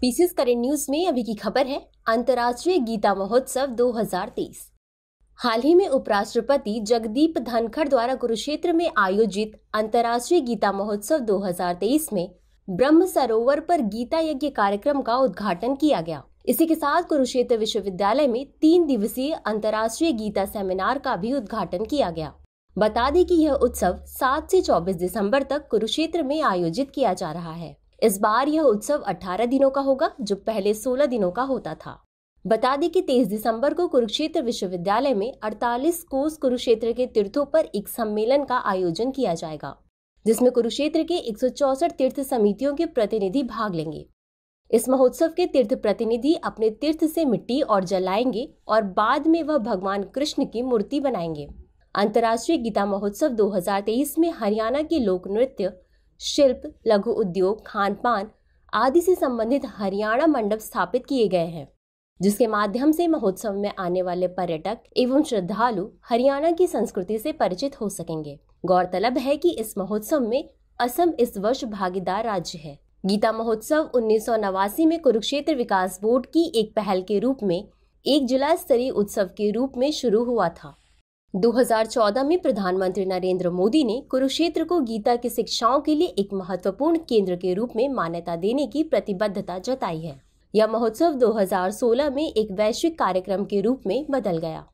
pieces current news में अभी की खबर है अंतर्राष्ट्रीय गीता महोत्सव 2023 हाल ही में उपराष्ट्रपति जगदीप धनखड़ द्वारा कुरुक्षेत्र में आयोजित अंतर्राष्ट्रीय गीता महोत्सव 2023 में ब्रह्म सरोवर पर गीता यज्ञ कार्यक्रम का उद्घाटन किया गया इसी के साथ कुरुक्षेत्र विश्वविद्यालय में तीन दिवसीय अंतर्राष्ट्रीय गीता सेमिनार का भी उद्घाटन किया गया बता दें कि यह उत्सव 7 से 24 दिसंबर तक कुरुक्षेत्र में आयोजित किया जा रहा है इस बार यह उत्सव 18 दिनों का होगा जो पहले 16 दिनों का होता था बता दें कि 23 दिसंबर को कुरुक्षेत्र विश्वविद्यालय में 48 कोस कुरुक्षेत्र के तीर्थों पर एक सम्मेलन का आयोजन किया जाएगा जिसमें कुरुक्षेत्र के एक तीर्थ समितियों के प्रतिनिधि भाग लेंगे इस महोत्सव के तीर्थ प्रतिनिधि अपने तीर्थ से मिट्टी और जलाएंगे और बाद में वह भगवान कृष्ण की मूर्ति बनाएंगे अंतर्राष्ट्रीय गीता महोत्सव 2023 में हरियाणा के लोक नृत्य शिल्प लघु उद्योग खान पान आदि से संबंधित हरियाणा मंडप स्थापित किए गए हैं जिसके माध्यम से महोत्सव में आने वाले पर्यटक एवं श्रद्धालु हरियाणा की संस्कृति से परिचित हो सकेंगे गौरतलब है कि इस महोत्सव में असम इस वर्ष भागीदार राज्य है गीता महोत्सव उन्नीस में कुरुक्षेत्र विकास बोर्ड की एक पहल के रूप में एक जिला स्तरीय उत्सव के रूप में शुरू हुआ था 2014 में प्रधानमंत्री नरेंद्र मोदी ने कुरुक्षेत्र को गीता की शिक्षाओं के लिए एक महत्वपूर्ण केंद्र के रूप में मान्यता देने की प्रतिबद्धता जताई है यह महोत्सव 2016 में एक वैश्विक कार्यक्रम के रूप में बदल गया